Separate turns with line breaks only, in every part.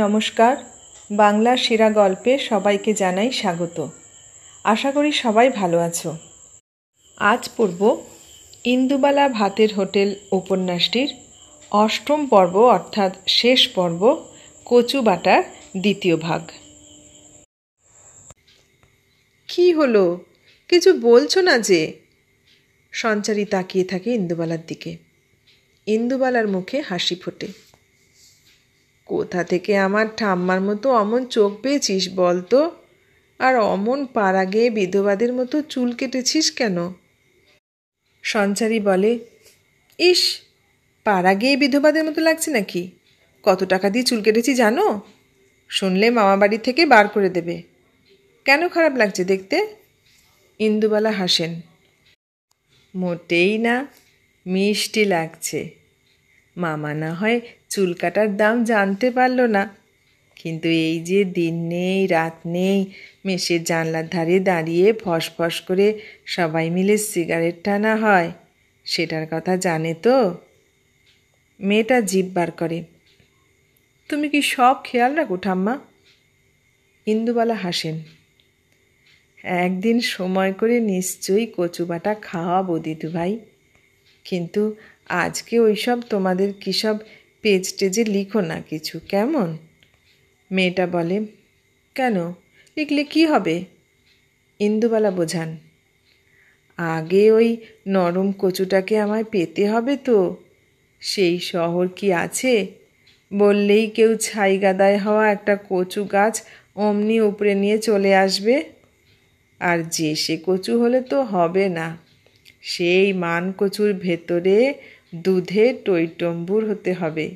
নমস্কার বাংলার সেরা গল্পে সবাইকে জানাই স্বাগত আশা করি সবাই ভালো আছো আজ পড়ব ইন্দুবালা ভাতের হোটেল উপন্যাসটির অষ্টম পর্ব অর্থাৎ শেষ পর্ব কচু বাটার দ্বিতীয় ভাগ কি হলো কিছু বলছো না যে সঞ্চারী তাকিয়ে থাকে ইন্দুবালার দিকে ইন্দুবালার মুখে হাসি ফোটে কোথা থেকে আমার ঠাম্মার মতো অমন চোখ পেয়েছিস বলতো আর অমন পাড়া গেয়ে বিধবাদের মতো চুল কেটেছিস কেন সঞ্চারী বলে ইস পাড়া গেয়ে বিধবাদের মতো লাগছে নাকি কত টাকা দিয়ে চুল কেটেছি জানো শুনলে মামা বাড়ি থেকে বার করে দেবে কেন খারাপ লাগছে দেখতে ইন্দুবালা হাসেন মোটেই না মিষ্টি লাগছে মামা না হয় চুল কাটার দাম জানতে পারল না কিন্তু এই যে দিন নেই রাত নেই মেশে জানলার ধারে দাঁড়িয়ে ফস ফস করে সবাই মিলে সিগারেট টানা হয় সেটার কথা জানে তো মেয়েটা জিভ বার করে তুমি কি সব খেয়াল রাখো ঠাম্মা ইন্দুবালা হাসেন একদিন সময় করে নিশ্চয়ই কচুবাটা খাওয়াবো দিদু ভাই কিন্তু আজকে ওইসব তোমাদের কিসব পেজ টেজে লিখো না কিছু কেমন মেয়েটা বলে কেন লিখলে কি হবে ইন্দুবালা বোঝান আগে ওই নরম কচুটাকে আমায় পেতে হবে তো সেই শহর কি আছে বললেই কেউ ছাই গাদায় হওয়া একটা কচু গাছ অমনি উপরে নিয়ে চলে আসবে আর যে সে কচু হলে তো হবে না সেই মান কচুর ভেতরে দুধে টৈটম্বুর হতে হবে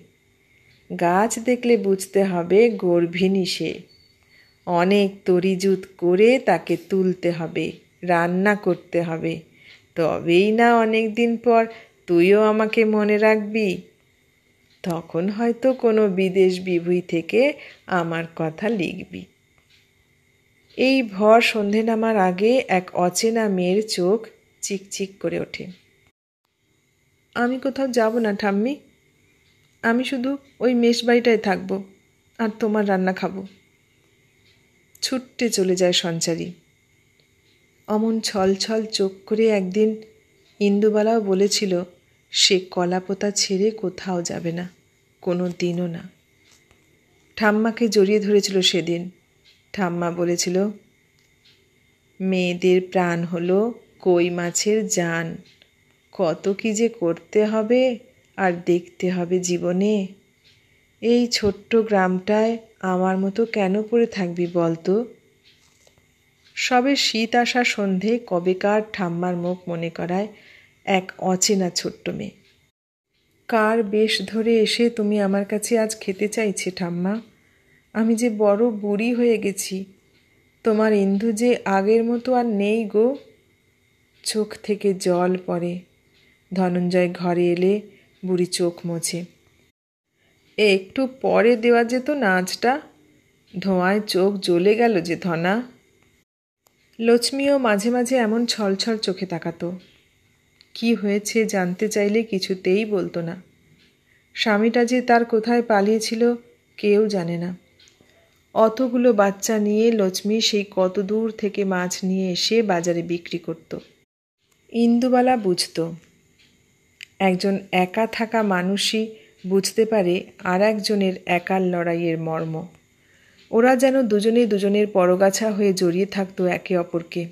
গাছ দেখলে বুঝতে হবে গর্ভিণী সে অনেক তরিজুত করে তাকে তুলতে হবে রান্না করতে হবে তবেই না অনেক দিন পর তুইও আমাকে মনে রাখবি তখন হয়তো কোনো বিদেশ বিভূই থেকে আমার কথা লিখবি এই ভর সন্ধে নামার আগে এক অচেনা মেয়ের চোখ চিকচিক করে ওঠে আমি কোথাও যাব না ঠাম্মি আমি শুধু ওই মেষবাড়িটায় থাকব আর তোমার রান্না খাবো ছুটতে চলে যায় সঞ্চারী অমন ছল ছল চোখ করে একদিন ইন্দুবালাও বলেছিল সে কলাপোতা ছেড়ে কোথাও যাবে না কোনো দিনও না ঠাম্মাকে জড়িয়ে ধরেছিল সেদিন ঠাম্মা বলেছিল মেয়েদের প্রাণ হলো কই মাছের জান কত কি যে করতে হবে আর দেখতে হবে জীবনে এই ছোট্ট গ্রামটায় আমার মতো কেন পড়ে থাকবি বলতো সবে শীত আসা সন্ধে কবেকার ঠাম্মার মুখ মনে করায় এক অচেনা ছোট্ট মেয়ে কার বেশ ধরে এসে তুমি আমার কাছে আজ খেতে চাইছে ঠাম্মা আমি যে বড় বুড়ি হয়ে গেছি তোমার ইন্দু যে আগের মতো আর নেই গো চোখ থেকে জল পড়ে ধনঞ্জয় ঘরে এলে বুড়ি চোখ মোছে একটু পরে দেওয়া যেত নাচটা ধোঁয়ায় চোখ জ্বলে গেল যে ধনা লক্ষ্মীও মাঝে মাঝে এমন ছলছল চোখে তাকাতো কি হয়েছে জানতে চাইলে কিছুতেই বলতো না স্বামীটা যে তার কোথায় পালিয়েছিল কেউ জানে না অতগুলো বাচ্চা নিয়ে লক্ষ্মী সেই কত দূর থেকে মাছ নিয়ে এসে বাজারে বিক্রি করত ইন্দুবালা বুঝতো একজন একা থাকা মানুষই বুঝতে পারে আর একজনের একার লড়াইয়ের মর্ম ওরা যেন দুজনে দুজনের পরগাছা হয়ে জড়িয়ে থাকতো একে অপরকে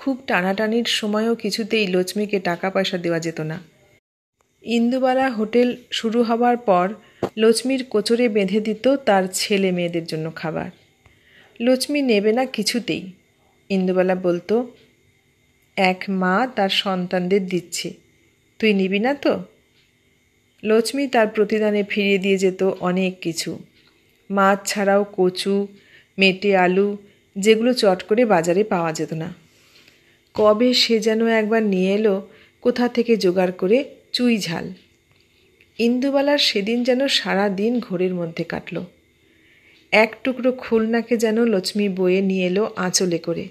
খুব টানাটানির সময়ও কিছুতেই লক্ষ্মীকে টাকা পয়সা দেওয়া যেত না ইন্দুবালা হোটেল শুরু হবার পর লক্ষ্মীর কোচরে বেঁধে দিত তার ছেলে মেয়েদের জন্য খাবার লক্ষ্মী নেবে না কিছুতেই ইন্দুবালা বলতো এক মা তার সন্তানদের দিচ্ছে তুই নিবি না তো লক্ষ্মী তার প্রতিদানে ফিরিয়ে দিয়ে যেত অনেক কিছু মাছ ছাড়াও কচু মেটে আলু যেগুলো চট করে বাজারে পাওয়া যেত না কবে সে যেন একবার নিয়ে এলো কোথা থেকে জোগাড় করে চুই ঝাল ইন্দুবালার সেদিন যেন সারা দিন ঘোরের মধ্যে কাটল এক টুকরো খুলনাকে যেন লক্ষ্মী বয়ে নিয়ে এলো আঁচলে করে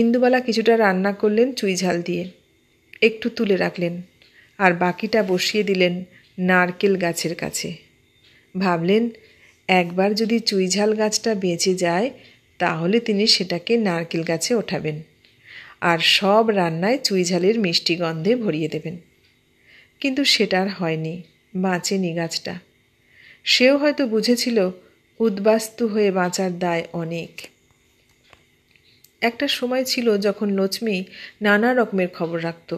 ইন্দুবালা কিছুটা রান্না করলেন চুই ঝাল দিয়ে একটু তুলে রাখলেন আর বাকিটা বসিয়ে দিলেন নারকেল গাছের কাছে ভাবলেন একবার যদি চুইঝাল গাছটা বেঁচে যায় তাহলে তিনি সেটাকে নারকেল গাছে ওঠাবেন আর সব রান্নায় চুইঝালের মিষ্টি গন্ধে ভরিয়ে দেবেন কিন্তু সেটার হয়নি বাঁচেনি গাছটা সেও হয়তো বুঝেছিল উদ্বাস্তু হয়ে বাঁচার দায় অনেক একটা সময় ছিল যখন লক্ষ্মী নানা রকমের খবর রাখত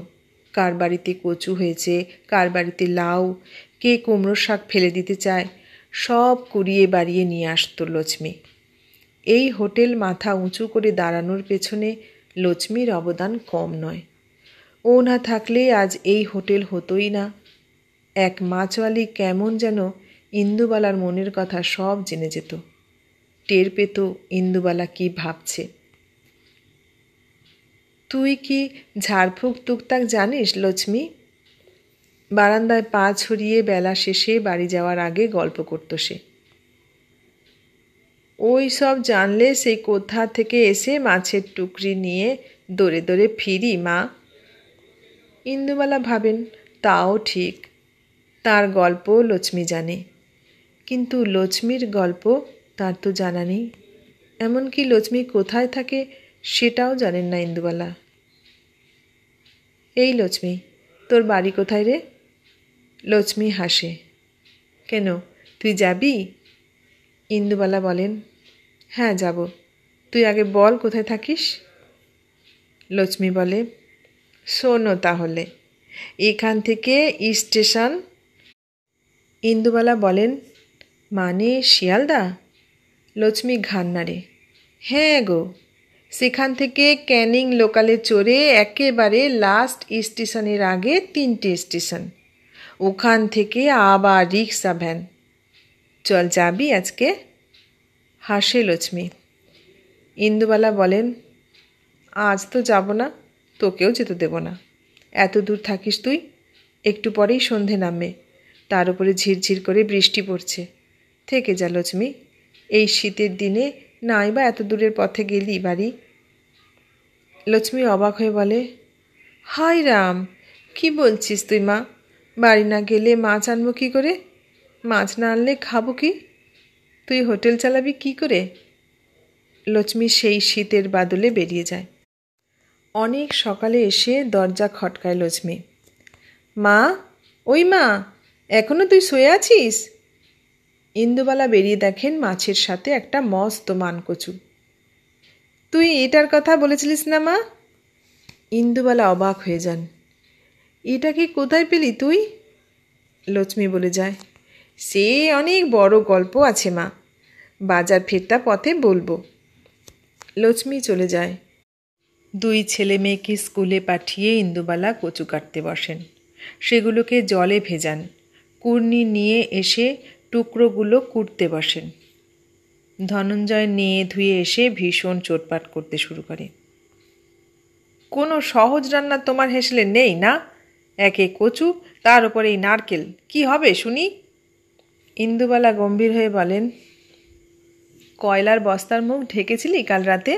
কার বাড়িতে কচু হয়েছে কার বাড়িতে লাউ কে কুমড়োর শাক ফেলে দিতে চায় সব কুড়িয়ে বাড়িয়ে নিয়ে আসত লক্ষ্মী এই হোটেল মাথা উঁচু করে দাঁড়ানোর পেছনে লক্ষ্মীর অবদান কম নয় ও না থাকলে আজ এই হোটেল হতোই না এক মাছওয়ালি কেমন যেন ইন্দুবালার মনের কথা সব জেনে যেত টের পেত ইন্দুবালা কি ভাবছে তুই কি ঝাড়ফুঁক টুকতাক জানিস লক্ষ্মী বারান্দায় পা ছড়িয়ে বেলা শেষে বাড়ি যাওয়ার আগে গল্প করতো সে ওই সব জানলে সেই কোথা থেকে এসে মাছের টুকরি নিয়ে দরে দরে ফিরি মা ইন্দুবালা ভাবেন তাও ঠিক তার গল্প লক্ষ্মী জানে কিন্তু লক্ষ্মীর গল্প তার তো জানা নেই এমনকি লক্ষ্মী কোথায় থাকে সেটাও জানেন না ইন্দুবালা এই লক্ষ্মী তোর বাড়ি কোথায় রে লক্ষ্মী হাসে কেন তুই যাবি ইন্দুবালা বলেন হ্যাঁ যাব তুই আগে বল কোথায় থাকিস লক্ষ্মী বলে শোনো তাহলে এখান থেকে স্টেশন ইন্দুবালা বলেন মানে শিয়ালদা লক্ষ্মী ঘান নাড়ে হ্যাঁ গো সেখান থেকে ক্যানিং লোকালে চড়ে একেবারে লাস্ট স্টেশনের আগে তিনটে স্টেশন ওখান থেকে আবার রিক্সা ভ্যান চল যাবি আজকে হাসে লক্ষ্মী ইন্দুবালা বলেন আজ তো যাব না তোকেও যেতে দেব না এত দূর থাকিস তুই একটু পরেই সন্ধে নামে তার উপরে ঝিরঝির করে বৃষ্টি পড়ছে থেকে যা লক্ষ্মী এই শীতের দিনে নাই বা এত দূরের পথে গেলি বাড়ি লক্ষ্মী অবাক হয়ে বলে হাই রাম কি বলছিস তুই মা বাড়ি না গেলে মাছ আনবো কী করে মাছ না আনলে খাবো কি তুই হোটেল চালাবি কি করে লক্ষ্মী সেই শীতের বাদলে বেরিয়ে যায় অনেক সকালে এসে দরজা খটকায় লক্ষ্মী মা ওই মা এখনো তুই শুয়ে আছিস ইন্দুবালা বেরিয়ে দেখেন মাছের সাথে একটা মস্ত মানকচু তুই এটার কথা বলেছিলিস না মা ইন্দুবালা অবাক হয়ে যান এটা কি কোথায় পেলি তুই লক্ষ্মী বলে যায় সে অনেক বড় গল্প আছে মা বাজার ফেরতা পথে বলবো লক্ষ্মী চলে যায় দুই ছেলে মেয়েকে স্কুলে পাঠিয়ে ইন্দুবালা কচু কাটতে বসেন সেগুলোকে জলে ভেজান কুর্নি নিয়ে এসে টুকরোগুলো কুটতে বসেন ধনঞ্জয় নেয়ে ধুয়ে এসে ভীষণ চোটপাট করতে শুরু করে কোনো সহজ রান্না তোমার হেসলে নেই না একে কচু তার উপর এই নারকেল কি হবে শুনি ইন্দুবালা গম্ভীর হয়ে বলেন কয়লার বস্তার মুখ ঢেকেছিলি কাল রাতে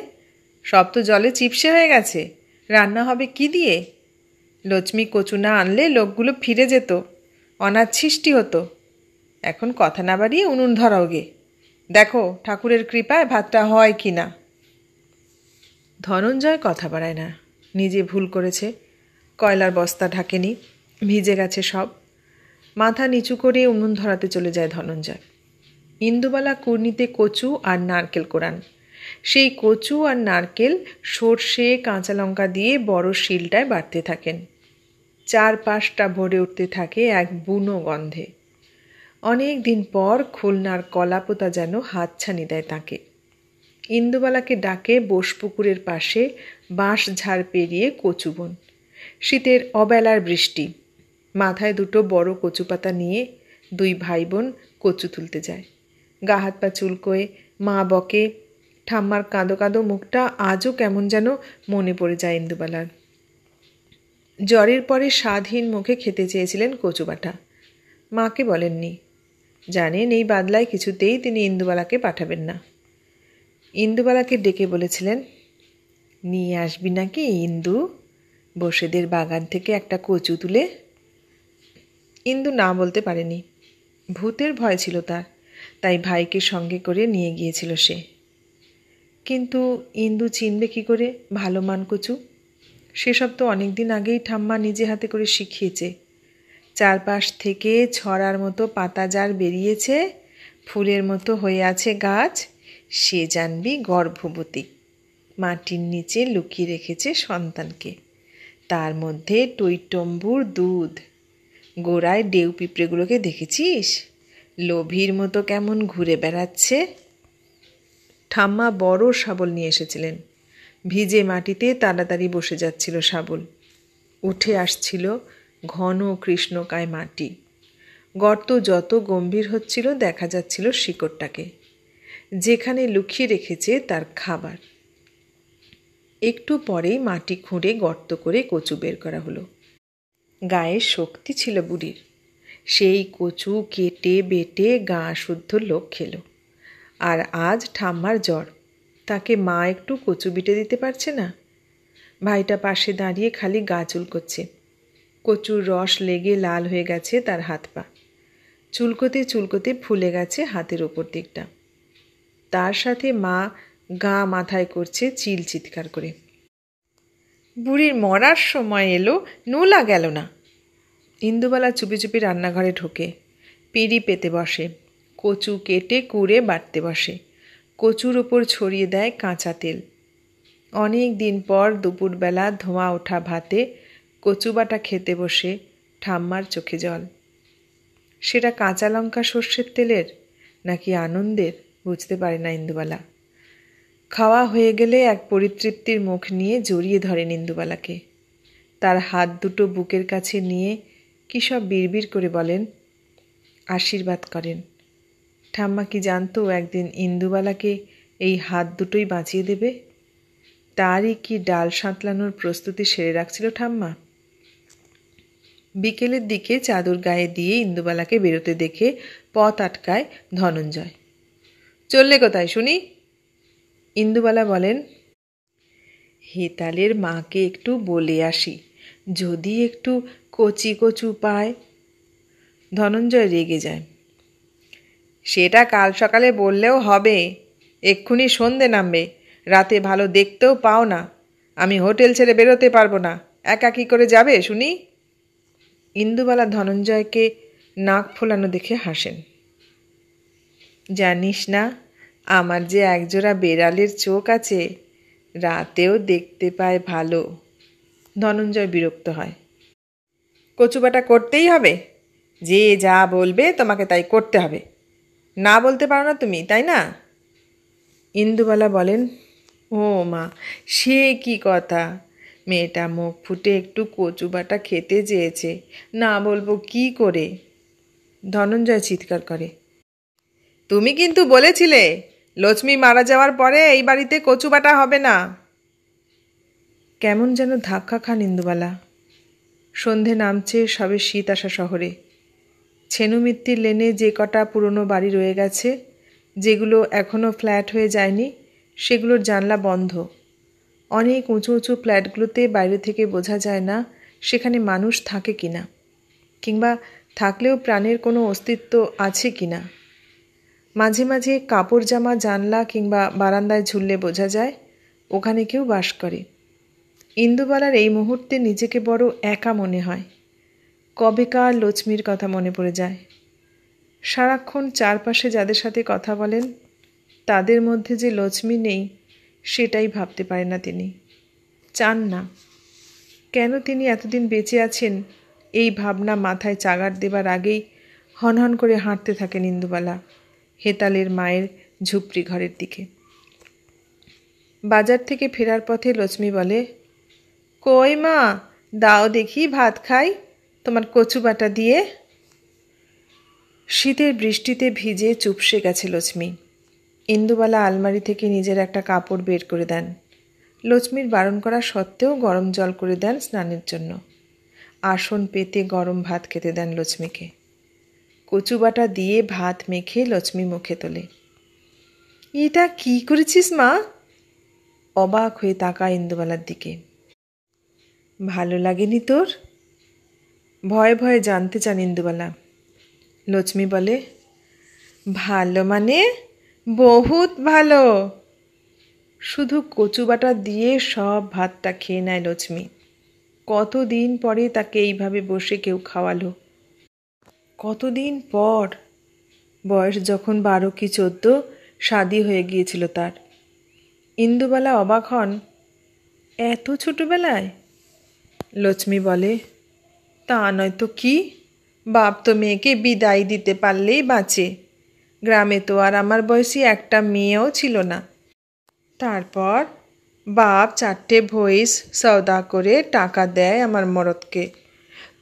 সব তো জলে চিপসে হয়ে গেছে রান্না হবে কি দিয়ে লক্ষ্মী কচু না আনলে লোকগুলো ফিরে যেত অনাচ্ছিষ্টি হতো এখন কথা না বাড়িয়ে উনুন ধরাও গে দেখো ঠাকুরের কৃপায় ভাতটা হয় কি না ধনঞ্জয় কথা বাড়ায় না নিজে ভুল করেছে কয়লার বস্তা ঢাকেনি ভিজে গেছে সব মাথা নিচু করে উনুন ধরাতে চলে যায় ধনঞ্জয় ইন্দুবালা কুর্নিতে কচু আর নারকেল কোরান সেই কচু আর নারকেল সর্ষে কাঁচা লঙ্কা দিয়ে বড় শিলটায় বাড়তে থাকেন চারপাশটা ভরে উঠতে থাকে এক বুনো গন্ধে অনেক দিন পর খুলনার কলাপোতা যেন হাতছানি দেয় তাকে ইন্দুবালাকে ডাকে বোসপুকুরের পাশে বাঁশ ঝাড় পেরিয়ে কচুবন শীতের অবেলার বৃষ্টি মাথায় দুটো বড় কচু পাতা নিয়ে দুই ভাই বোন কচু তুলতে যায় গা হাত পা চুলকোয়ে মা বকে ঠাম্মার কাঁদো কাঁদো মুখটা আজও কেমন যেন মনে পড়ে যায় ইন্দুবালার জ্বরের পরে স্বাধীন মুখে খেতে চেয়েছিলেন কচুবাটা মাকে বলেননি জানেন এই বাদলায় কিছুতেই তিনি ইন্দুবালাকে পাঠাবেন না ইন্দুবালাকে ডেকে বলেছিলেন নিয়ে আসবি নাকি ইন্দু বসেদের বাগান থেকে একটা কচু তুলে ইন্দু না বলতে পারেনি ভূতের ভয় ছিল তার তাই ভাইকে সঙ্গে করে নিয়ে গিয়েছিল সে কিন্তু ইন্দু চিনবে কি করে ভালো মান কচু সেসব তো অনেক দিন আগেই ঠাম্মা নিজে হাতে করে শিখিয়েছে চারপাশ থেকে ছড়ার মতো যার বেরিয়েছে ফুলের মতো হয়ে আছে গাছ সে জানবি গর্ভবতী মাটির নিচে লুকিয়ে রেখেছে সন্তানকে তার মধ্যে টৈটম্বুর দুধ গোড়ায় ডেউ পিঁপড়েগুলোকে দেখেছিস লোভীর মতো কেমন ঘুরে বেড়াচ্ছে ঠাম্মা বড় শাবল নিয়ে এসেছিলেন ভিজে মাটিতে তাড়াতাড়ি বসে যাচ্ছিল শাবল উঠে আসছিল ঘন কৃষ্ণকায় মাটি গর্ত যত গম্ভীর হচ্ছিল দেখা যাচ্ছিল শিকড়টাকে যেখানে লুকিয়ে রেখেছে তার খাবার একটু পরেই মাটি খুঁড়ে গর্ত করে কচু বের করা হলো গায়ে শক্তি ছিল বুড়ির সেই কচু কেটে বেটে গা শুদ্ধ লোক খেলো আর আজ ঠাম্মার জ্বর তাকে মা একটু কচু বিটে দিতে পারছে না ভাইটা পাশে দাঁড়িয়ে খালি গা চুল করছে কচুর রস লেগে লাল হয়ে গেছে তার হাত পা চুলকোতে চুলকোতে ফুলে গেছে হাতের ওপর দিকটা তার সাথে মা গা মাথায় করছে চিল চিৎকার করে বুড়ির মরার সময় এলো নোলা গেল না ইন্দুবালা চুপি চুপি রান্নাঘরে ঢোকে পিঁড়ি পেতে বসে কচু কেটে কুড়ে বাটতে বসে কচুর ওপর ছড়িয়ে দেয় কাঁচা তেল অনেক দিন পর দুপুরবেলা ধোঁয়া ওঠা ভাতে কচুবাটা খেতে বসে ঠাম্মার চোখে জল সেটা কাঁচা লঙ্কা সর্ষের তেলের নাকি আনন্দের বুঝতে পারে না ইন্দুবালা খাওয়া হয়ে গেলে এক পরিতৃপ্তির মুখ নিয়ে জড়িয়ে ধরেন ইন্দুবালাকে তার হাত দুটো বুকের কাছে নিয়ে কী সব বিড়বিড় করে বলেন আশীর্বাদ করেন ঠাম্মা কি জানতো একদিন ইন্দুবালাকে এই হাত দুটোই বাঁচিয়ে দেবে তারই কি ডাল সাঁতলানোর প্রস্তুতি সেরে রাখছিল ঠাম্মা বিকেলের দিকে চাদর গায়ে দিয়ে ইন্দুবালাকে বেরোতে দেখে পথ আটকায় ধনঞ্জয় চললে কোথায় শুনি ইন্দুবালা বলেন হেতালের মাকে একটু বলে আসি যদি একটু কচি কচু পায় ধনঞ্জয় রেগে যায় সেটা কাল সকালে বললেও হবে এক্ষুনি সন্ধে নামবে রাতে ভালো দেখতেও পাও না আমি হোটেল ছেড়ে বেরোতে পারবো না একা কি করে যাবে শুনি ইন্দুবালা ধনঞ্জয়কে নাক ফোলানো দেখে হাসেন জানিস না আমার যে একজোড়া বেড়ালের চোখ আছে রাতেও দেখতে পায় ভালো ধনঞ্জয় বিরক্ত হয় কচুবাটা করতেই হবে যে যা বলবে তোমাকে তাই করতে হবে না বলতে পারো না তুমি তাই না ইন্দুবালা বলেন ও মা সে কি কথা মেয়েটা মুখ ফুটে একটু কচুবাটা খেতে চেয়েছে না বলবো কি করে ধনঞ্জয় চিৎকার করে তুমি কিন্তু বলেছিলে লক্ষ্মী মারা যাওয়ার পরে এই বাড়িতে কচুবাটা হবে না কেমন যেন ধাক্কা খান ইন্দুবালা সন্ধে নামছে সবে শীত আসা শহরে ছেনুমিত্তির লেনে যে কটা পুরনো বাড়ি রয়ে গেছে যেগুলো এখনও ফ্ল্যাট হয়ে যায়নি সেগুলোর জানলা বন্ধ অনেক উঁচু উঁচু ফ্ল্যাটগুলোতে বাইরে থেকে বোঝা যায় না সেখানে মানুষ থাকে কি না কিংবা থাকলেও প্রাণের কোনো অস্তিত্ব আছে কি না মাঝে মাঝে কাপড় জামা জানলা কিংবা বারান্দায় ঝুললে বোঝা যায় ওখানে কেউ বাস করে ইন্দুবালার এই মুহূর্তে নিজেকে বড় একা মনে হয় কবেকার লক্ষ্মীর কথা মনে পড়ে যায় সারাক্ষণ চারপাশে যাদের সাথে কথা বলেন তাদের মধ্যে যে লক্ষ্মী নেই সেটাই ভাবতে পারে না তিনি চান না কেন তিনি এতদিন বেঁচে আছেন এই ভাবনা মাথায় চাগার দেবার আগেই হনহন করে হাঁটতে থাকে ইন্দুবালা হেতালের মায়ের ঝুপড়ি ঘরের দিকে বাজার থেকে ফেরার পথে লক্ষ্মী বলে কই মা দাও দেখি ভাত খাই তোমার কচু বাটা দিয়ে শীতের বৃষ্টিতে ভিজে চুপসে গেছে লক্ষ্মী ইন্দুবালা আলমারি থেকে নিজের একটা কাপড় বের করে দেন লক্ষ্মীর বারণ করা সত্ত্বেও গরম জল করে দেন স্নানের জন্য আসন পেতে গরম ভাত খেতে দেন লক্ষ্মীকে কচুবাটা দিয়ে ভাত মেখে লক্ষ্মী মুখে তোলে এটা কি করেছিস মা অবাক হয়ে তাকা ইন্দুবালার দিকে ভালো লাগেনি তোর ভয়ে ভয়ে জানতে চান ইন্দুবালা লক্ষ্মী বলে ভালো মানে বহুত ভালো শুধু কচুবাটা দিয়ে সব ভাতটা খেয়ে নেয় লক্ষ্মী কতদিন পরে তাকে এইভাবে বসে কেউ খাওয়ালো কতদিন পর বয়স যখন বারো কি চোদ্দ স্বাদী হয়ে গিয়েছিল তার ইন্দুবালা অবাক হন এত ছোটবেলায় লক্ষ্মী বলে তা নয়তো কি বাপ তো মেয়েকে বিদায় দিতে পারলেই বাঁচে গ্রামে তো আর আমার বয়সী একটা মেয়েও ছিল না তারপর বাপ চারটে ভয়েস সওদা করে টাকা দেয় আমার মরদকে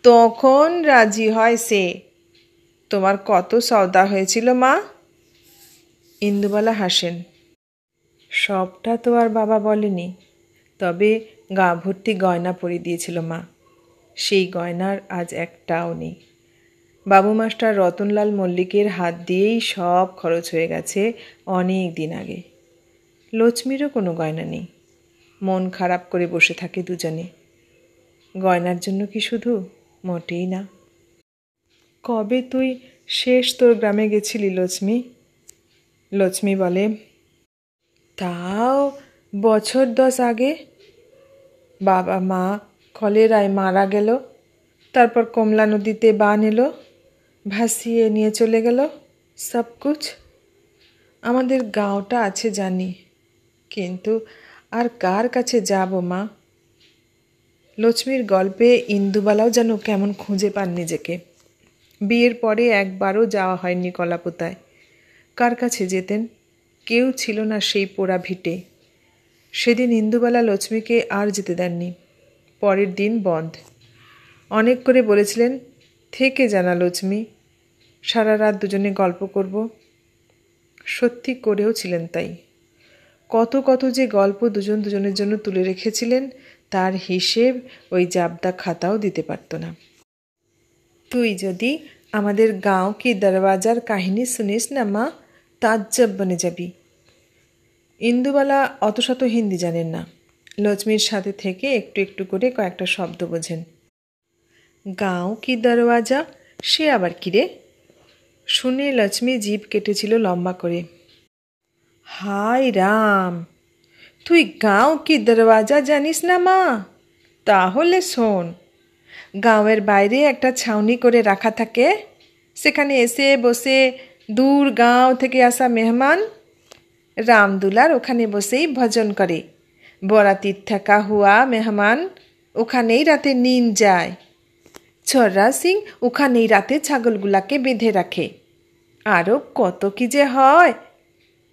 তখন রাজি হয় সে তোমার কত সওদা হয়েছিল মা ইন্দুবালা হাসেন সবটা তো আর বাবা বলেনি তবে গা ভর্তি গয়না পরিয়ে দিয়েছিল মা সেই গয়নার আজ একটাও নেই বাবু মাস্টার রতনলাল মল্লিকের হাত দিয়েই সব খরচ হয়ে গেছে অনেক দিন আগে লক্ষ্মীরও কোনো গয়না নেই মন খারাপ করে বসে থাকে দুজনে গয়নার জন্য কি শুধু মোটেই না কবে তুই শেষ তোর গ্রামে গেছিলি লক্ষ্মী লক্ষ্মী বলে তাও বছর দশ আগে বাবা মা কলেরায় মারা গেল তারপর কমলা নদীতে বান এলো ভাসিয়ে নিয়ে চলে গেল সব কিছু আমাদের গাঁওটা আছে জানি কিন্তু আর কার কাছে যাব মা লক্ষ্মীর গল্পে ইন্দুবালাও যেন কেমন খুঁজে পান নিজেকে বিয়ের পরে একবারও যাওয়া হয়নি কলাপোতায় কার কাছে যেতেন কেউ ছিল না সেই পোড়া ভিটে সেদিন ইন্দুবালা লক্ষ্মীকে আর যেতে দেননি পরের দিন বন্ধ অনেক করে বলেছিলেন থেকে জানা লক্ষ্মী সারা রাত দুজনে গল্প করব সত্যি করেও ছিলেন তাই কত কত যে গল্প দুজন দুজনের জন্য তুলে রেখেছিলেন তার হিসেব ওই জাবদা খাতাও দিতে পারত না তুই যদি আমাদের গাঁও কি দরওয়াজার কাহিনী শুনিস না মা তাজ্জব বনে যাবি ইন্দুবালা অত শত হিন্দি জানেন না লক্ষ্মীর সাথে থেকে একটু একটু করে কয়েকটা শব্দ বোঝেন গাঁও কি দরওয়াজা সে আবার কিরে শুনে লক্ষ্মী জীব কেটেছিল লম্বা করে হাই রাম তুই গাঁও কি দরওয়াজা জানিস না মা তাহলে শোন গাঁয়ের বাইরে একটা ছাউনি করে রাখা থাকে সেখানে এসে বসে দূর গাঁও থেকে আসা মেহমান রামদুলার ওখানে বসেই ভজন করে বরাতির থাকা হুয়া মেহমান ওখানেই রাতে নিন যায় ছররা সিং ওখানেই রাতে ছাগলগুলাকে বেঁধে রাখে আরও কত কি যে হয়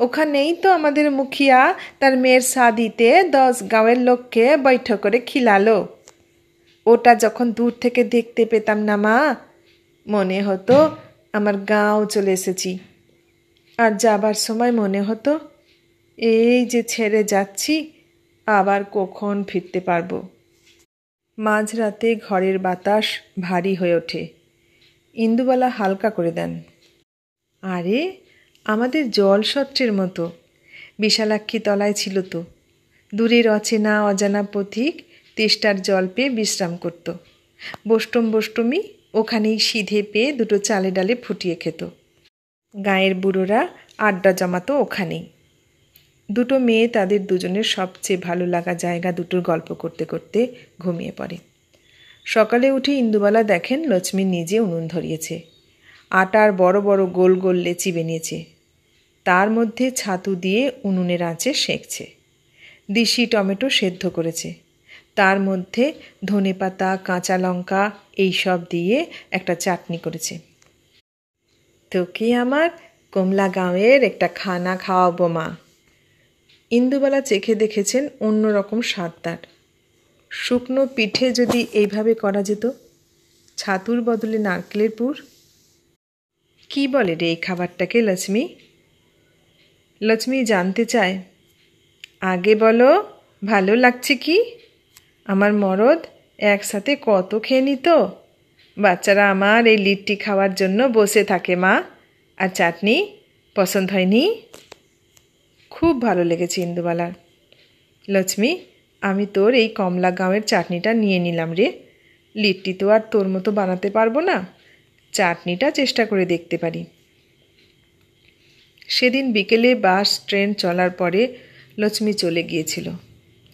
ওখানেই তো আমাদের মুখিয়া তার মেয়ের সাদিতে দশ গাঁয়ের লোককে বৈঠক করে খিলালো ওটা যখন দূর থেকে দেখতে পেতাম না মা মনে হতো আমার গাঁও চলে এসেছি আর যাবার সময় মনে হতো এই যে ছেড়ে যাচ্ছি আবার কখন ফিরতে পারবো মাঝরাতে ঘরের বাতাস ভারী হয়ে ওঠে ইন্দুবালা হালকা করে দেন আরে আমাদের জলসট্টের মতো বিশালাক্ষী তলায় ছিল তো দূরের অচেনা অজানা পথিক তেষ্টার জল পেয়ে বিশ্রাম করত বষ্টম বষ্টমি ওখানেই সিধে পেয়ে দুটো চালে ডালে ফুটিয়ে খেত গায়ের বুড়োরা আড্ডা জমাতো ওখানেই দুটো মেয়ে তাদের দুজনের সবচেয়ে ভালো লাগা জায়গা দুটোর গল্প করতে করতে ঘুমিয়ে পড়ে সকালে উঠে ইন্দুবালা দেখেন লক্ষ্মী নিজে উনুন ধরিয়েছে আটার বড় বড় গোল গোল লেচি বেনিয়েছে তার মধ্যে ছাতু দিয়ে উনুনের আঁচে সেঁকছে দিশি টমেটো সেদ্ধ করেছে তার মধ্যে ধনে পাতা কাঁচা লঙ্কা এইসব দিয়ে একটা চাটনি করেছে তো কি আমার কমলা গাঁয়ের একটা খানা খাওয়াবো মা ইন্দুবালা চেখে দেখেছেন অন্য রকম স্বাদ তার শুকনো পিঠে যদি এইভাবে করা যেত ছাতুর বদলে নারকেলের পুর কি বলে রে এই খাবারটাকে লক্ষ্মী লক্ষ্মী জানতে চায় আগে বলো ভালো লাগছে কি আমার মরদ একসাথে কত খেয়ে নিত বাচ্চারা আমার এই লিট্টি খাওয়ার জন্য বসে থাকে মা আর চাটনি পছন্দ হয়নি খুব ভালো লেগেছে ইন্দুবালার লক্ষ্মী আমি তোর এই কমলা গাঁয়ের চাটনিটা নিয়ে নিলাম রে লিট্টি তো আর তোর মতো বানাতে পারবো না চাটনিটা চেষ্টা করে দেখতে পারি সেদিন বিকেলে বাস ট্রেন চলার পরে লক্ষ্মী চলে গিয়েছিল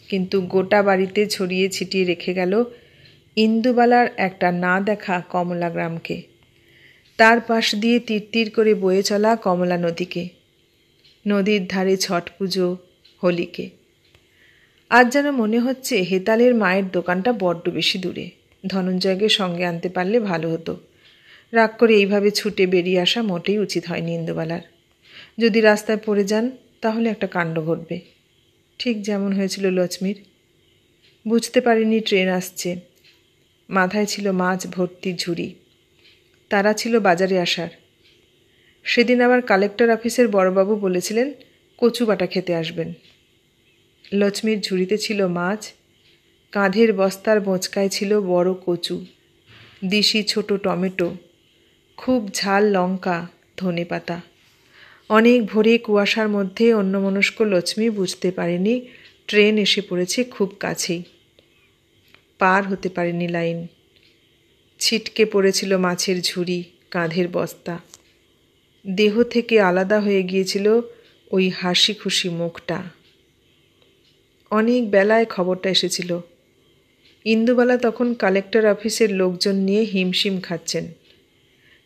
কিন্তু গোটা বাড়িতে ছড়িয়ে ছিটিয়ে রেখে গেল ইন্দুবালার একটা না দেখা কমলা গ্রামকে তার পাশ দিয়ে তীর তীর করে বয়ে চলা কমলা নদীকে নদীর ধারে ছট পুজো হোলিকে আজ যেন মনে হচ্ছে হেতালের মায়ের দোকানটা বড্ড বেশি দূরে ধনঞ্জয়কে সঙ্গে আনতে পারলে ভালো হতো রাগ করে এইভাবে ছুটে বেরিয়ে আসা মোটেই উচিত হয়নি ইন্দুবালার যদি রাস্তায় পড়ে যান তাহলে একটা কাণ্ড ঘটবে ঠিক যেমন হয়েছিল লক্ষ্মীর বুঝতে পারিনি ট্রেন আসছে মাথায় ছিল মাছ ভর্তি ঝুড়ি তারা ছিল বাজারে আসার সেদিন আবার কালেক্টর অফিসের বড়বাবু বলেছিলেন কচু বাটা খেতে আসবেন লক্ষ্মীর ঝুড়িতে ছিল মাছ কাঁধের বস্তার বোঁচকায় ছিল বড় কচু দিশি ছোট টমেটো খুব ঝাল লঙ্কা ধনে পাতা অনেক ভোরে কুয়াশার মধ্যে অন্যমনস্ক লক্ষ্মী বুঝতে পারেনি ট্রেন এসে পড়েছে খুব কাছেই পার হতে পারেনি লাইন ছিটকে পড়েছিল মাছের ঝুড়ি কাঁধের বস্তা দেহ থেকে আলাদা হয়ে গিয়েছিল ওই হাসি খুশি মুখটা অনেক বেলায় খবরটা এসেছিল ইন্দুবালা তখন কালেক্টর অফিসের লোকজন নিয়ে হিমশিম খাচ্ছেন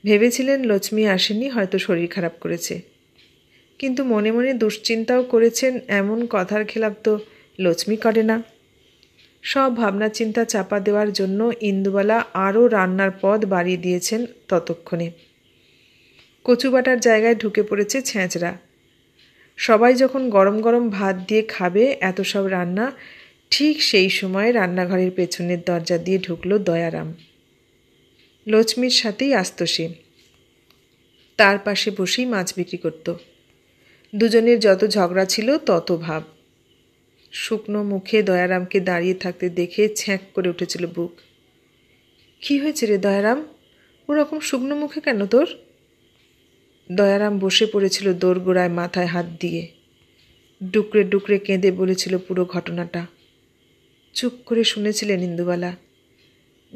ভেবেছিলেন লক্ষ্মী আসেনি হয়তো শরীর খারাপ করেছে কিন্তু মনে মনে দুশ্চিন্তাও করেছেন এমন কথার খেলাপ তো লক্ষ্মী করে না সব ভাবনা চিন্তা চাপা দেওয়ার জন্য ইন্দুবালা আরও রান্নার পদ বাড়িয়ে দিয়েছেন ততক্ষণে কচুবাটার জায়গায় ঢুকে পড়েছে ছেঁচড়া সবাই যখন গরম গরম ভাত দিয়ে খাবে এত সব রান্না ঠিক সেই সময় রান্নাঘরের পেছনের দরজা দিয়ে ঢুকল দয়ারাম লক্ষ্মীর সাথেই আসত সে তার পাশে বসেই মাছ বিক্রি করত দুজনের যত ঝগড়া ছিল তত ভাব শুকনো মুখে দয়ারামকে দাঁড়িয়ে থাকতে দেখে ছ্যাঁক করে উঠেছিল বুক কি হয়েছে রে দয়ারাম ওরকম শুকনো মুখে কেন তোর দয়ারাম বসে পড়েছিল দোরগোড়ায় মাথায় হাত দিয়ে ডুকরে ডুকরে কেঁদে বলেছিল পুরো ঘটনাটা চুপ করে শুনেছিলেন ইন্দুবালা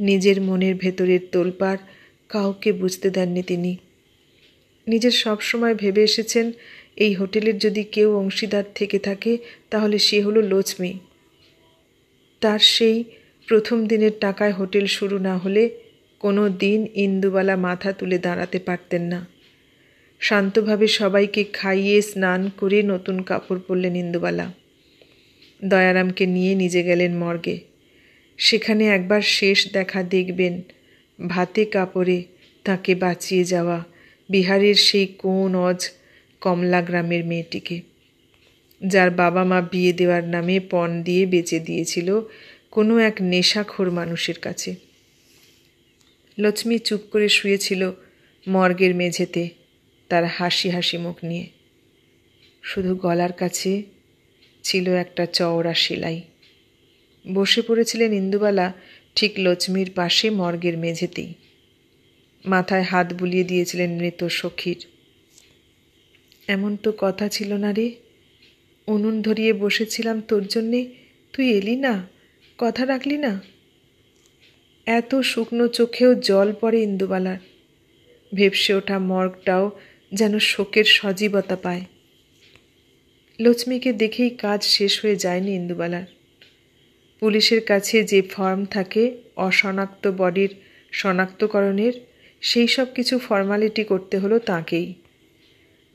নিজের মনের ভেতরের তোলপাড় কাউকে বুঝতে দেননি তিনি নিজের সবসময় ভেবে এসেছেন এই হোটেলের যদি কেউ অংশীদার থেকে থাকে তাহলে সে হলো লোচমি তার সেই প্রথম দিনের টাকায় হোটেল শুরু না হলে কোনো দিন ইন্দুবালা মাথা তুলে দাঁড়াতে পারতেন না শান্তভাবে সবাইকে খাইয়ে স্নান করে নতুন কাপড় পরলেন ইন্দুবালা দয়ারামকে নিয়ে নিজে গেলেন মর্গে সেখানে একবার শেষ দেখা দেখবেন ভাতে কাপড়ে তাকে বাঁচিয়ে যাওয়া বিহারের সেই কোন অজ কমলা গ্রামের মেয়েটিকে যার বাবা মা বিয়ে দেওয়ার নামে পণ দিয়ে বেঁচে দিয়েছিল কোনো এক নেশাখোর মানুষের কাছে লক্ষ্মী চুপ করে শুয়েছিল মর্গের মেঝেতে তার হাসি হাসি মুখ নিয়ে শুধু গলার কাছে ছিল একটা চওড়া সেলাই বসে পড়েছিলেন ইন্দুবালা ঠিক লক্ষ্মীর পাশে মর্গের মেঝেতেই মাথায় হাত বুলিয়ে দিয়েছিলেন মৃত সখীর এমন তো কথা ছিল না রে উনুন ধরিয়ে বসেছিলাম তোর জন্যে তুই এলি না কথা রাখলি না এত শুকনো চোখেও জল পড়ে ইন্দুবালার ভেপসে ওঠা মর্গটাও যেন শোকের সজীবতা পায় লক্ষ্মীকে দেখেই কাজ শেষ হয়ে যায়নি ইন্দুবালার পুলিশের কাছে যে ফর্ম থাকে অশনাক্ত বডির শনাক্তকরণের সেই সব কিছু ফর্মালিটি করতে হলো তাঁকেই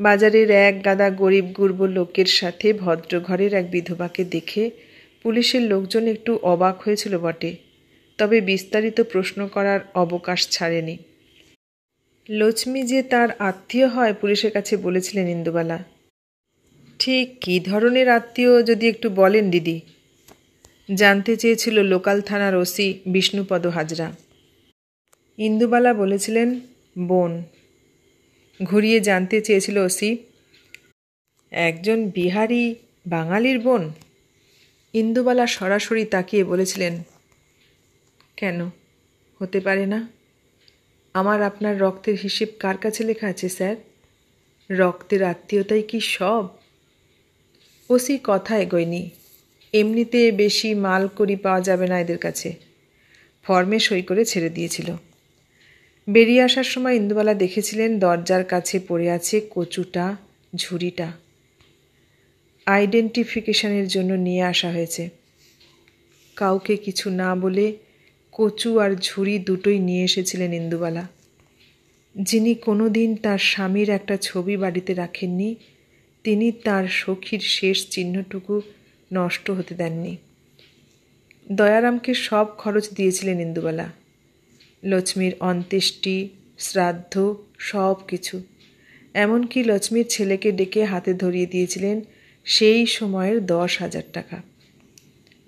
বাজারের এক গাদা গরিব গুর্ব লোকের সাথে ভদ্রঘরের এক বিধবাকে দেখে পুলিশের লোকজন একটু অবাক হয়েছিল বটে তবে বিস্তারিত প্রশ্ন করার অবকাশ ছাড়েনি লক্ষ্মী যে তার আত্মীয় হয় পুলিশের কাছে বলেছিলেন ইন্দুবালা ঠিক কী ধরনের আত্মীয় যদি একটু বলেন দিদি জানতে চেয়েছিল লোকাল থানার ওসি বিষ্ণুপদ হাজরা ইন্দুবালা বলেছিলেন বোন ঘুরিয়ে জানতে চেয়েছিল ওসি একজন বিহারি বাঙালির বোন ইন্দুবালা সরাসরি তাকিয়ে বলেছিলেন কেন হতে পারে না আমার আপনার রক্তের হিসেব কার কাছে লেখা আছে স্যার রক্তের আত্মীয়তাই কি সব ওসি কথা এগোয়নি এমনিতে বেশি মাল করি পাওয়া যাবে না এদের কাছে ফর্মে সই করে ছেড়ে দিয়েছিল বেরিয়ে আসার সময় ইন্দুবালা দেখেছিলেন দরজার কাছে পড়ে আছে কচুটা ঝুড়িটা আইডেন্টিফিকেশনের জন্য নিয়ে আসা হয়েছে কাউকে কিছু না বলে কচু আর ঝুড়ি দুটোই নিয়ে এসেছিলেন ইন্দুবালা যিনি কোনো দিন তার স্বামীর একটা ছবি বাড়িতে রাখেননি তিনি তার সখীর শেষ চিহ্নটুকু নষ্ট হতে দেননি দয়ারামকে সব খরচ দিয়েছিলেন ইন্দুবালা লক্ষ্মীর অন্ত্যেষ্টি শ্রাদ্ধ সব কিছু এমনকি লক্ষ্মীর ছেলেকে ডেকে হাতে ধরিয়ে দিয়েছিলেন সেই সময়ের দশ হাজার টাকা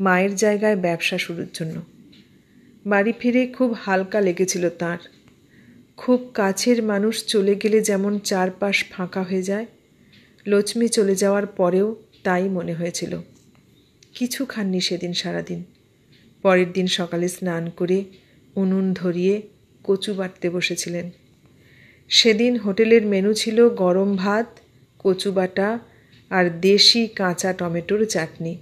মায়ের জায়গায় ব্যবসা শুরুর জন্য বাড়ি ফিরে খুব হালকা লেগেছিল তার খুব কাছের মানুষ চলে গেলে যেমন চারপাশ ফাঁকা হয়ে যায় লক্ষ্মী চলে যাওয়ার পরেও তাই মনে হয়েছিল কিছু খাননি সেদিন সারাদিন পরের দিন সকালে স্নান করে উনুন ধরিয়ে কচু বাটতে বসেছিলেন সেদিন হোটেলের মেনু ছিল গরম ভাত কচু বাটা আর দেশি কাঁচা টমেটোর চাটনি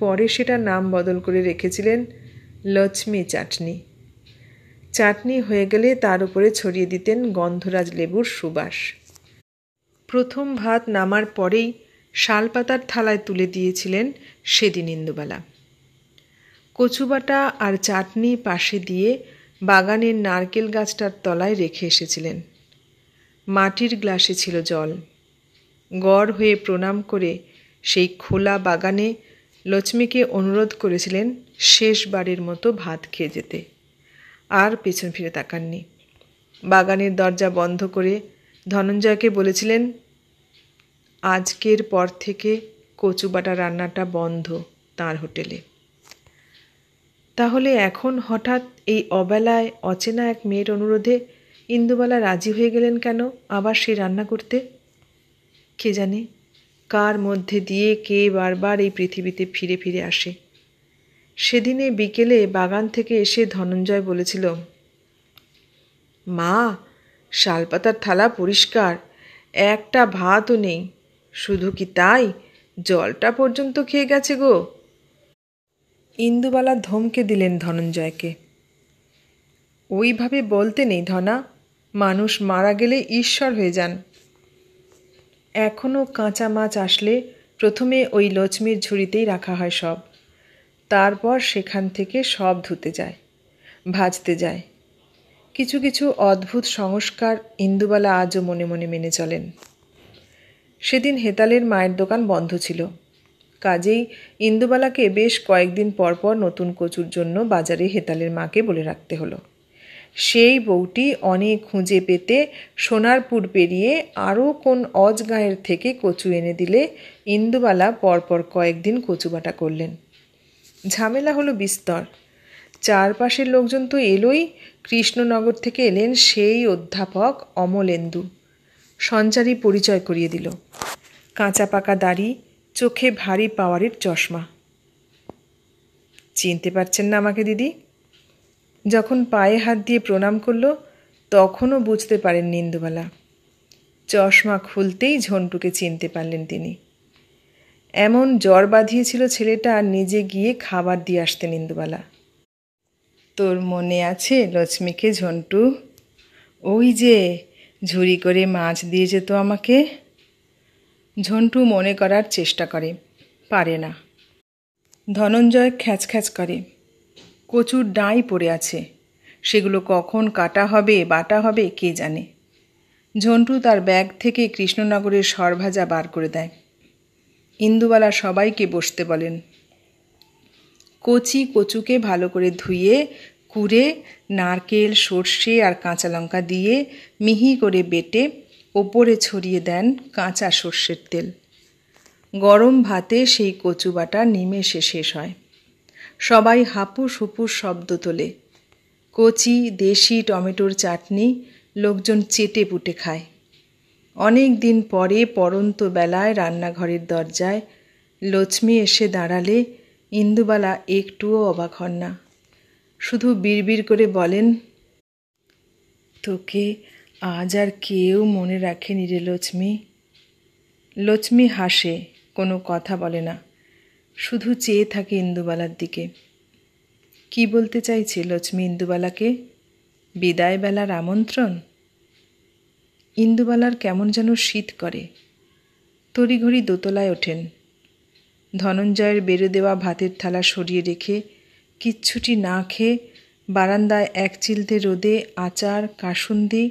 পরে সেটা নাম বদল করে রেখেছিলেন লচমি চাটনি চাটনি হয়ে গেলে তার উপরে ছড়িয়ে দিতেন গন্ধরাজ লেবুর সুবাস প্রথম ভাত নামার পরেই শালপাতার থালায় তুলে দিয়েছিলেন সেদিন ইন্দুবেলা কচুবাটা আর চাটনি পাশে দিয়ে বাগানের নারকেল গাছটার তলায় রেখে এসেছিলেন মাটির গ্লাসে ছিল জল গড় হয়ে প্রণাম করে সেই খোলা বাগানে লক্ষ্মীকে অনুরোধ করেছিলেন শেষবারের মতো ভাত খেয়ে যেতে আর পেছন ফিরে তাকাননি বাগানের দরজা বন্ধ করে ধনঞ্জয়কে বলেছিলেন আজকের পর থেকে কচুবাটা রান্নাটা বন্ধ তার হোটেলে তাহলে এখন হঠাৎ এই অবেলায় অচেনা এক মেয়ের অনুরোধে ইন্দুবালা রাজি হয়ে গেলেন কেন আবার সে রান্না করতে কে জানে কার মধ্যে দিয়ে কে বারবার এই পৃথিবীতে ফিরে ফিরে আসে সেদিনে বিকেলে বাগান থেকে এসে ধনঞ্জয় বলেছিল মা শালপাতার থালা পরিষ্কার একটা ভাতও নেই শুধু কি তাই জলটা পর্যন্ত খেয়ে গেছে গো ইন্দুবালা ধমকে দিলেন ধনঞ্জয়কে ওইভাবে বলতে নেই ধনা মানুষ মারা গেলে ঈশ্বর হয়ে যান এখনও কাঁচা মাছ আসলে প্রথমে ওই লছমির ঝুড়িতেই রাখা হয় সব তারপর সেখান থেকে সব ধুতে যায় ভাজতে যায় কিছু কিছু অদ্ভুত সংস্কার ইন্দুবালা আজও মনে মনে মেনে চলেন সেদিন হেতালের মায়ের দোকান বন্ধ ছিল কাজেই ইন্দুবালাকে বেশ কয়েকদিন পরপর নতুন কচুর জন্য বাজারে হেতালের মাকে বলে রাখতে হলো সেই বউটি অনেক খুঁজে পেতে সোনারপুর পেরিয়ে আরও কোন অজগাঁয়ের থেকে কচু এনে দিলে ইন্দুবালা পরপর কয়েকদিন কচুবাটা করলেন ঝামেলা হলো বিস্তর চারপাশের লোকজন তো এলোই কৃষ্ণনগর থেকে এলেন সেই অধ্যাপক অমলেন্দু সঞ্চারী পরিচয় করিয়ে দিল কাঁচা পাকা দাড়ি চোখে ভারী পাওয়ারের চশমা চিনতে পারছেন না আমাকে দিদি যখন পায়ে হাত দিয়ে প্রণাম করল তখনও বুঝতে পারেন নিন্দুবালা চশমা খুলতেই ঝন্টুকে চিনতে পারলেন তিনি এমন জ্বর বাঁধিয়েছিল ছেলেটা নিজে গিয়ে খাবার দিয়ে আসতেন ইন্দুবালা তোর মনে আছে লক্ষ্মীকে ঝন্টু ওই যে ঝুড়ি করে মাছ দিয়ে যেত আমাকে ঝন্টু মনে করার চেষ্টা করে পারে না ধনঞ্জয় খ্যাঁচখ্যাঁচ করে কচুর ডাঁই পড়ে আছে সেগুলো কখন কাটা হবে বাটা হবে কে জানে ঝন্টু তার ব্যাগ থেকে কৃষ্ণনগরের সরভাজা বার করে দেয় ইন্দুবালা সবাইকে বসতে বলেন কচি কচুকে ভালো করে ধুয়ে কুড়ে নারকেল সর্ষে আর কাঁচা লঙ্কা দিয়ে মিহি করে বেটে ওপরে ছড়িয়ে দেন কাঁচা সর্ষের তেল গরম ভাতে সেই কচু বাটা নিমেষে শেষ হয় সবাই হাপুস হুপুস শব্দ তোলে কচি দেশি টমেটোর চাটনি লোকজন চেটে পুটে খায় অনেক দিন পরে পরন্ত বেলায় রান্নাঘরের দরজায় লক্ষ্মী এসে দাঁড়ালে ইন্দুবালা একটুও অবাক হন না শুধু বিড়বিড় করে বলেন তোকে আজ আর কেউ মনে রাখেনি রে লক্ষ্মী লক্ষ্মী হাসে কোনো কথা বলে না শুধু চেয়ে থাকে ইন্দুবালার দিকে কি বলতে চাইছে লক্ষ্মী ইন্দুবালাকে বিদায়বেলার আমন্ত্রণ ইন্দুবালার কেমন যেন শীত করে তড়িঘড়ি দোতলায় ওঠেন ধনঞ্জয়ের বেড়ে দেওয়া ভাতের থালা সরিয়ে রেখে কিচ্ছুটি না খেয়ে বারান্দায় এক চিলতে রোদে আচার কাসুন্দি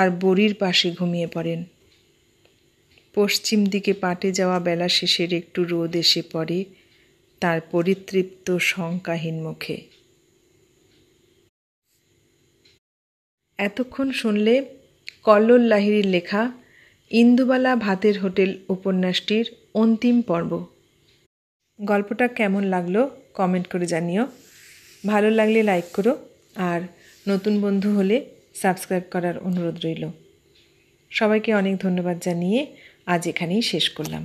আর বড়ির পাশে ঘুমিয়ে পড়েন পশ্চিম দিকে পাটে যাওয়া বেলা শেষের একটু রোদ এসে পড়ে তার পরিতৃপ্ত শঙ্কাহীন মুখে এতক্ষণ শুনলে কল্লোল লাহিরির লেখা ইন্দুবালা ভাতের হোটেল উপন্যাসটির অন্তিম পর্ব গল্পটা কেমন লাগলো কমেন্ট করে জানিও ভালো লাগলে লাইক করো আর নতুন বন্ধু হলে সাবস্ক্রাইব করার অনুরোধ রইল সবাইকে অনেক ধন্যবাদ জানিয়ে আজ এখানেই শেষ করলাম